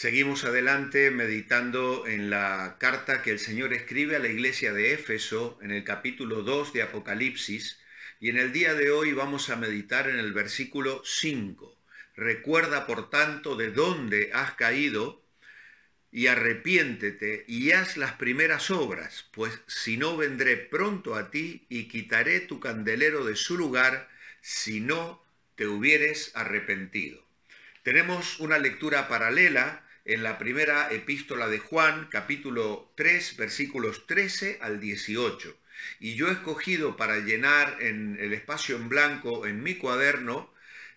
Seguimos adelante meditando en la carta que el Señor escribe a la iglesia de Éfeso en el capítulo 2 de Apocalipsis y en el día de hoy vamos a meditar en el versículo 5. Recuerda por tanto de dónde has caído y arrepiéntete y haz las primeras obras, pues si no vendré pronto a ti y quitaré tu candelero de su lugar si no te hubieres arrepentido. Tenemos una lectura paralela en la primera epístola de Juan, capítulo 3, versículos 13 al 18. Y yo he escogido para llenar en el espacio en blanco en mi cuaderno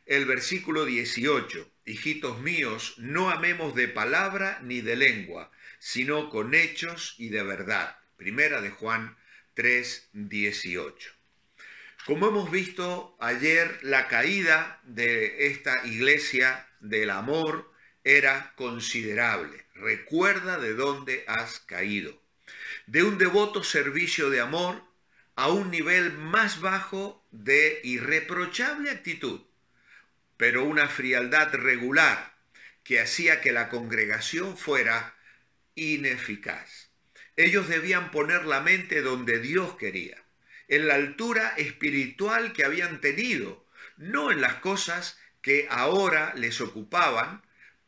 el versículo 18. Hijitos míos, no amemos de palabra ni de lengua, sino con hechos y de verdad. Primera de Juan 3, 18. Como hemos visto ayer, la caída de esta iglesia del amor, era considerable. Recuerda de dónde has caído. De un devoto servicio de amor a un nivel más bajo de irreprochable actitud, pero una frialdad regular que hacía que la congregación fuera ineficaz. Ellos debían poner la mente donde Dios quería, en la altura espiritual que habían tenido, no en las cosas que ahora les ocupaban,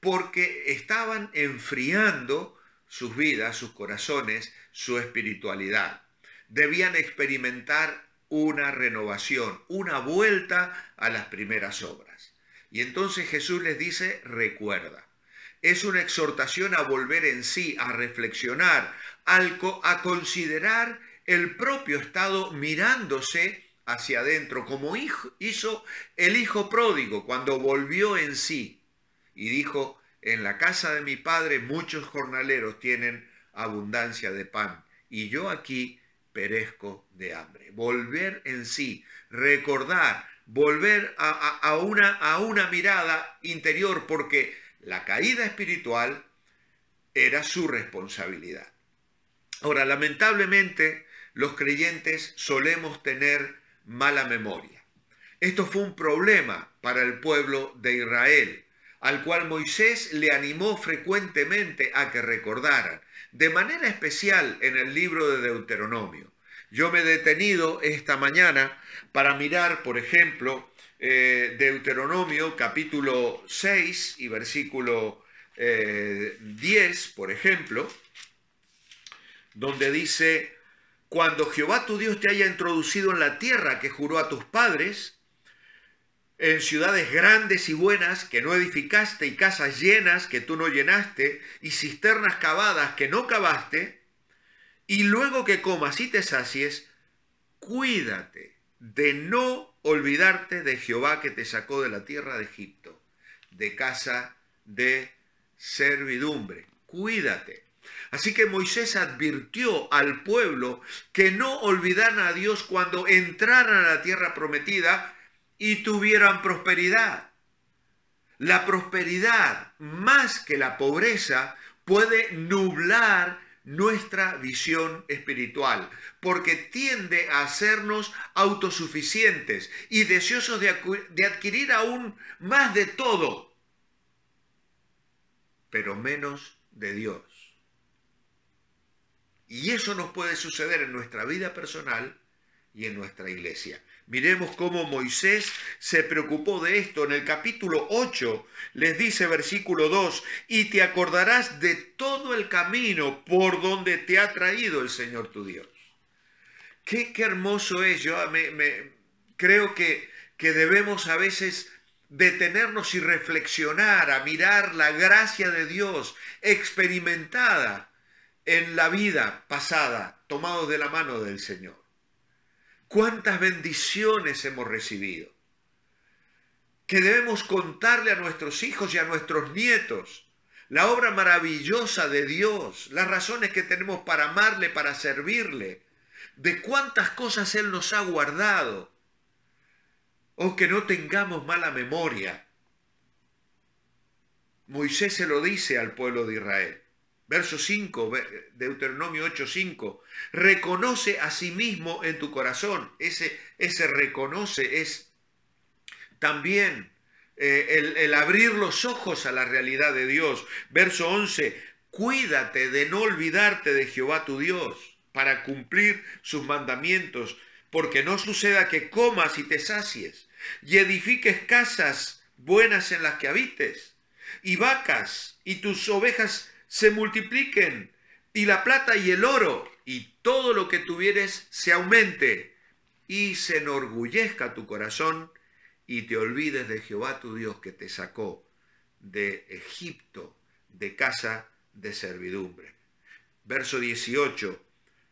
porque estaban enfriando sus vidas, sus corazones, su espiritualidad. Debían experimentar una renovación, una vuelta a las primeras obras. Y entonces Jesús les dice, recuerda. Es una exhortación a volver en sí, a reflexionar, a considerar el propio estado mirándose hacia adentro, como hizo el hijo pródigo cuando volvió en sí y dijo, en la casa de mi padre muchos jornaleros tienen abundancia de pan, y yo aquí perezco de hambre. Volver en sí, recordar, volver a, una, a una mirada interior, porque la caída espiritual era su responsabilidad. Ahora, lamentablemente, los creyentes solemos tener mala memoria. Esto fue un problema para el pueblo de Israel al cual Moisés le animó frecuentemente a que recordaran, de manera especial en el libro de Deuteronomio. Yo me he detenido esta mañana para mirar, por ejemplo, eh, Deuteronomio capítulo 6 y versículo 10, eh, por ejemplo, donde dice, cuando Jehová tu Dios te haya introducido en la tierra que juró a tus padres, en ciudades grandes y buenas que no edificaste y casas llenas que tú no llenaste y cisternas cavadas que no cavaste, y luego que comas y te sacies, cuídate de no olvidarte de Jehová que te sacó de la tierra de Egipto, de casa de servidumbre. Cuídate. Así que Moisés advirtió al pueblo que no olvidaran a Dios cuando entraran a la tierra prometida, y tuvieran prosperidad. La prosperidad más que la pobreza puede nublar nuestra visión espiritual, porque tiende a hacernos autosuficientes y deseosos de, adquirir aún más de todo, pero menos de Dios. Y eso nos puede suceder en nuestra vida personal y en nuestra iglesia. Miremos cómo Moisés se preocupó de esto. En el capítulo 8 les dice versículo 2, y te acordarás de todo el camino por donde te ha traído el Señor tu Dios. Qué, hermoso es. Yo creo que, que debemos a veces detenernos y reflexionar, a mirar la gracia de Dios experimentada en la vida pasada, tomados de la mano del Señor cuántas bendiciones hemos recibido, que debemos contarle a nuestros hijos y a nuestros nietos la obra maravillosa de Dios, las razones que tenemos para amarle, para servirle, de cuántas cosas Él nos ha guardado, o que no tengamos mala memoria. Moisés se lo dice al pueblo de Israel. Verso 5, Deuteronomio 8:5. Reconoce a sí mismo en tu corazón. Ese, ese reconoce es también eh, el, el abrir los ojos a la realidad de Dios. Verso 11. Cuídate de no olvidarte de Jehová tu Dios para cumplir sus mandamientos, porque no suceda que comas y te sacies, y edifiques casas buenas en las que habites, y vacas y tus ovejas se multipliquen y la plata y el oro y todo lo que tuvieres se aumente y se enorgullezca tu corazón y te olvides de Jehová tu Dios que te sacó de Egipto, de casa de servidumbre. Verso 18,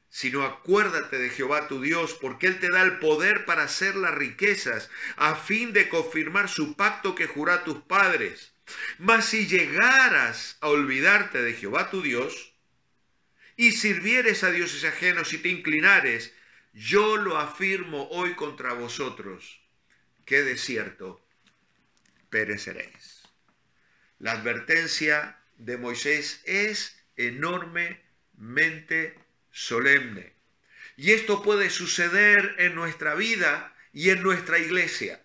sino acuérdate de Jehová tu Dios, porque Él te da el poder para hacer las riquezas, a fin de confirmar su pacto que juró a tus padres mas si llegaras a olvidarte de Jehová tu Dios y sirvieres a dioses ajenos y te inclinares, yo lo afirmo hoy contra vosotros, que de cierto pereceréis. La advertencia de Moisés es enormemente solemne. Y esto puede suceder en nuestra vida y en nuestra iglesia.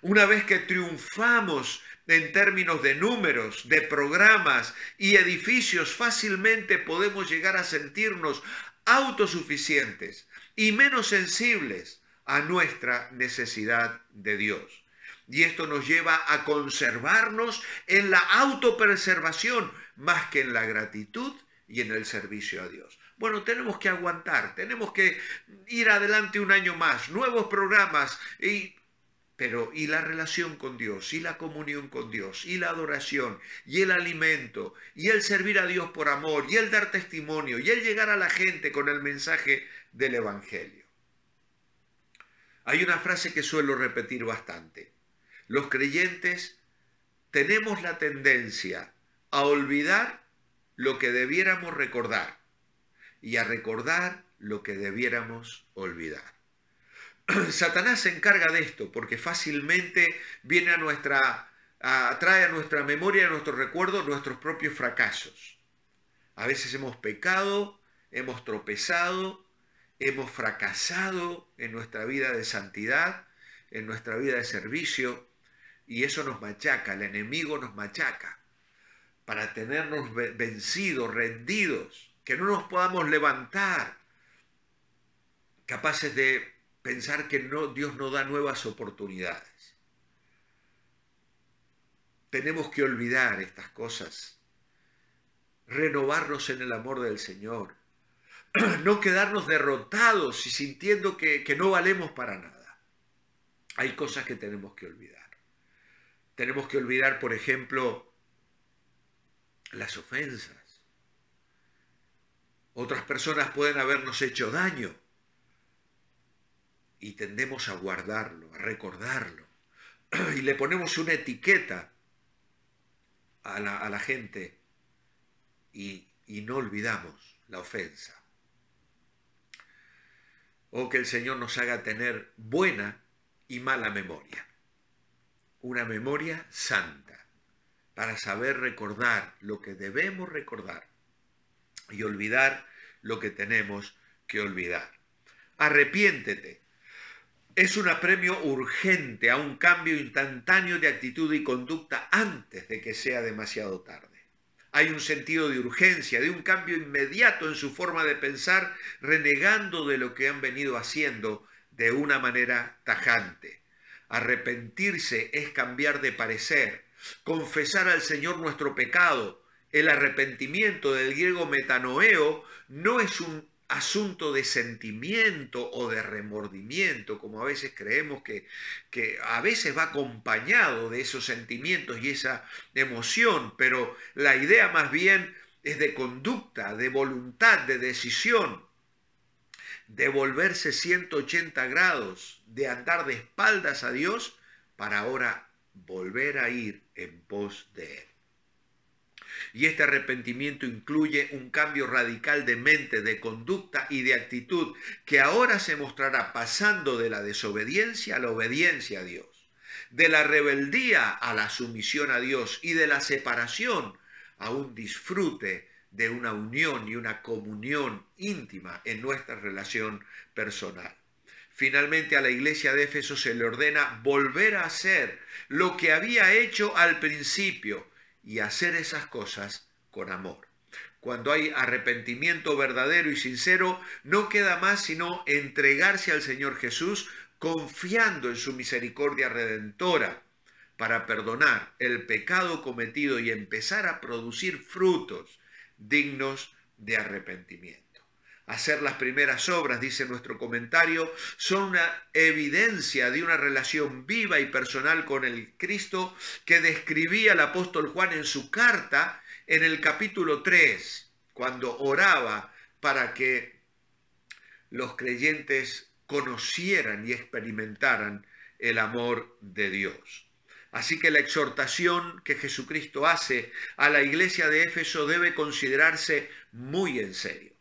Una vez que triunfamos en términos de números, de programas y edificios, fácilmente podemos llegar a sentirnos autosuficientes y menos sensibles a nuestra necesidad de Dios. Y esto nos lleva a conservarnos en la autopreservación más que en la gratitud y en el servicio a Dios. Bueno, tenemos que aguantar, tenemos que ir adelante un año más, nuevos programas y pero y la relación con Dios, y la comunión con Dios, y la adoración, y el alimento, y el servir a Dios por amor, y el dar testimonio, y el llegar a la gente con el mensaje del Evangelio. Hay una frase que suelo repetir bastante. Los creyentes tenemos la tendencia a olvidar lo que debiéramos recordar y a recordar lo que debiéramos olvidar. Satanás se encarga de esto porque fácilmente viene a nuestra, atrae trae a nuestra memoria, a nuestro recuerdo, nuestros propios fracasos. A veces hemos pecado, hemos tropezado, hemos fracasado en nuestra vida de santidad, en nuestra vida de servicio, y eso nos machaca, el enemigo nos machaca, para tenernos vencidos, rendidos, que no nos podamos levantar, capaces de pensar que no, Dios no da nuevas oportunidades. Tenemos que olvidar estas cosas, renovarnos en el amor del Señor, no quedarnos derrotados y sintiendo que no valemos para nada. Hay cosas que tenemos que olvidar. Tenemos que olvidar, por ejemplo, las ofensas. Otras personas pueden habernos hecho daño y tendemos a guardarlo, a recordarlo. Y le ponemos una etiqueta a la, gente y, y no olvidamos la ofensa. O que el Señor nos haga tener buena y mala memoria. Una memoria santa para saber recordar lo que debemos recordar y olvidar lo que tenemos que olvidar. Arrepiéntete es un apremio urgente a un cambio instantáneo de actitud y conducta antes de que sea demasiado tarde. Hay un sentido de urgencia, de un cambio inmediato en su forma de pensar, renegando de lo que han venido haciendo de una manera tajante. Arrepentirse es cambiar de parecer, confesar al Señor nuestro pecado. El arrepentimiento del griego metanoeo no es un asunto de sentimiento o de remordimiento, como a veces creemos que, que, a veces va acompañado de esos sentimientos y esa emoción, pero la idea más bien es de conducta, de voluntad, de decisión, de volverse 180 grados, de andar de espaldas a Dios para ahora volver a ir en pos de Él. Y este arrepentimiento incluye un cambio radical de mente, de conducta y de actitud que ahora se mostrará pasando de la desobediencia a la obediencia a Dios, de la rebeldía a la sumisión a Dios y de la separación a un disfrute de una unión y una comunión íntima en nuestra relación personal. Finalmente a la iglesia de Éfeso se le ordena volver a hacer lo que había hecho al principio, y hacer esas cosas con amor. Cuando hay arrepentimiento verdadero y sincero, no queda más sino entregarse al Señor Jesús confiando en su misericordia redentora para perdonar el pecado cometido y empezar a producir frutos dignos de arrepentimiento hacer las primeras obras, dice nuestro comentario, son una evidencia de una relación viva y personal con el Cristo que describía el apóstol Juan en su carta en el capítulo 3, cuando oraba para que los creyentes conocieran y experimentaran el amor de Dios. Así que la exhortación que Jesucristo hace a la iglesia de Éfeso debe considerarse muy en serio.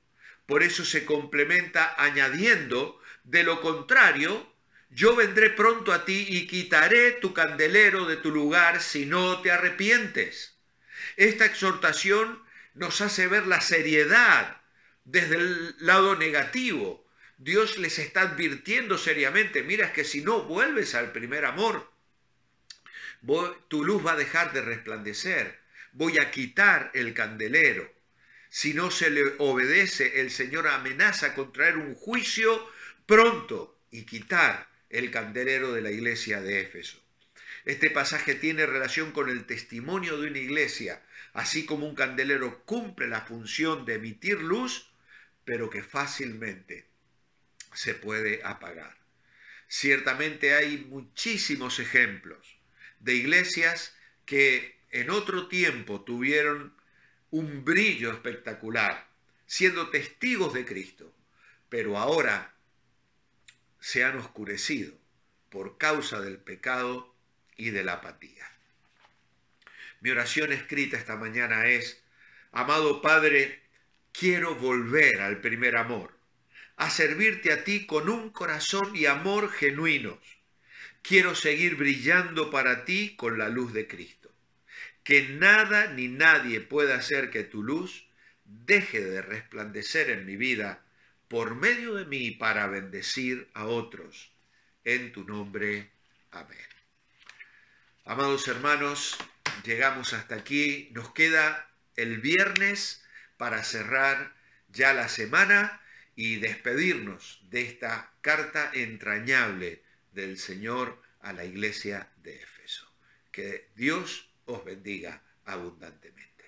Por eso se complementa añadiendo, de lo contrario, yo vendré pronto a ti y quitaré tu candelero de tu lugar si no te arrepientes. Esta exhortación nos hace ver la seriedad desde el lado negativo. Dios les está advirtiendo seriamente, mira, es que si no vuelves al primer amor, tu luz va a dejar de resplandecer. Voy a quitar el candelero. Si no se le obedece, el Señor amenaza con traer un juicio pronto y quitar el candelero de la iglesia de Éfeso. Este pasaje tiene relación con el testimonio de una iglesia, así como un candelero cumple la función de emitir luz, pero que fácilmente se puede apagar. Ciertamente hay muchísimos ejemplos de iglesias que en otro tiempo tuvieron un brillo espectacular, siendo testigos de Cristo, pero ahora se han oscurecido por causa del pecado y de la apatía. Mi oración escrita esta mañana es, amado Padre, quiero volver al primer amor, a servirte a ti con un corazón y amor genuinos. Quiero seguir brillando para ti con la luz de Cristo que nada ni nadie pueda hacer que tu luz deje de resplandecer en mi vida por medio de mí para bendecir a otros. En tu nombre. Amén. Amados hermanos, llegamos hasta aquí. Nos queda el viernes para cerrar ya la semana y despedirnos de esta carta entrañable del Señor a la iglesia de Éfeso. Que Dios os bendiga abundantemente.